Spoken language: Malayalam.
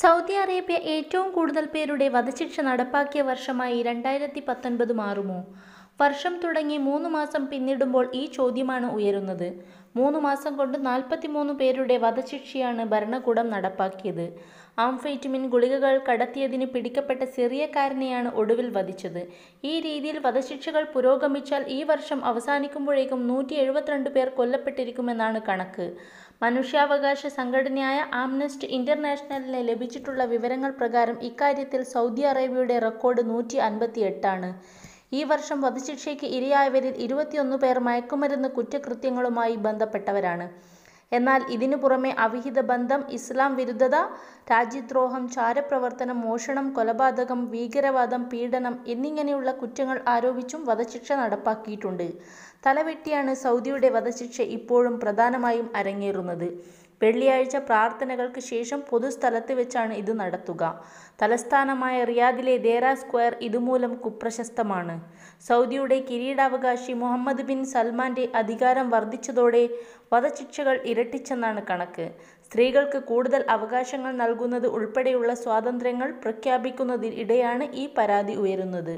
സൗദി അറേബ്യ ഏറ്റവും കൂടുതൽ പേരുടെ വധശിക്ഷ നടപ്പാക്കിയ വർഷമായി രണ്ടായിരത്തി പത്തൊൻപത് മാറുമോ വർഷം തുടങ്ങി മൂന്ന് മാസം പിന്നിടുമ്പോൾ ഈ ചോദ്യമാണ് ഉയരുന്നത് മൂന്ന് മാസം കൊണ്ട് മൂന്ന് പേരുടെ വധശിക്ഷയാണ് ഭരണകൂടം നടപ്പാക്കിയത് ആംഫൈറ്റമിൻ ഗുളികകൾ കടത്തിയതിന് പിടിക്കപ്പെട്ട സിറിയക്കാരനെയാണ് ഒടുവിൽ വധിച്ചത് ഈ രീതിയിൽ വധശിക്ഷകൾ പുരോഗമിച്ചാൽ ഈ വർഷം അവസാനിക്കുമ്പോഴേക്കും നൂറ്റി എഴുപത്തിരണ്ട് പേർ കൊല്ലപ്പെട്ടിരിക്കുമെന്നാണ് കണക്ക് മനുഷ്യാവകാശ സംഘടനയായ ആംനസ്റ്റ് ഇന്റർനാഷണലിന് ലഭിച്ചിട്ടുള്ള വിവരങ്ങൾ പ്രകാരം ഇക്കാര്യത്തിൽ സൗദി അറേബ്യയുടെ റെക്കോർഡ് നൂറ്റി അൻപത്തിയെട്ടാണ് ഈ വർഷം വധശിക്ഷയ്ക്ക് ഇരയായവരിൽ ഇരുപത്തിയൊന്ന് പേർ മയക്കുമരുന്ന് കുറ്റകൃത്യങ്ങളുമായി ബന്ധപ്പെട്ടവരാണ് എന്നാൽ ഇതിനു പുറമെ അവിഹിത ബന്ധം ഇസ്ലാം വിരുദ്ധത രാജ്യദ്രോഹം ചാരപ്രവർത്തനം മോഷണം കൊലപാതകം ഭീകരവാദം പീഡനം എന്നിങ്ങനെയുള്ള കുറ്റങ്ങൾ ആരോപിച്ചും വധശിക്ഷ നടപ്പാക്കിയിട്ടുണ്ട് തലവെട്ടിയാണ് സൗദിയുടെ വധശിക്ഷ ഇപ്പോഴും പ്രധാനമായും അരങ്ങേറുന്നത് വെള്ളിയാഴ്ച പ്രാർത്ഥനകൾക്ക് ശേഷം പൊതുസ്ഥലത്ത് വെച്ചാണ് ഇത് നടത്തുക തലസ്ഥാനമായ റിയാദിലെ ദേറ സ്ക്വയർ ഇതുമൂലം കുപ്രശസ്തമാണ് സൗദിയുടെ കിരീടാവകാശി മുഹമ്മദ് ബിൻ സൽമാന്റെ അധികാരം വർദ്ധിച്ചതോടെ വധശിക്ഷകൾ ഇരട്ടിച്ചെന്നാണ് കണക്ക് സ്ത്രീകൾക്ക് കൂടുതൽ അവകാശങ്ങൾ നൽകുന്നത് ഉൾപ്പെടെയുള്ള സ്വാതന്ത്ര്യങ്ങൾ പ്രഖ്യാപിക്കുന്നതിനിടെയാണ് ഈ പരാതി ഉയരുന്നത്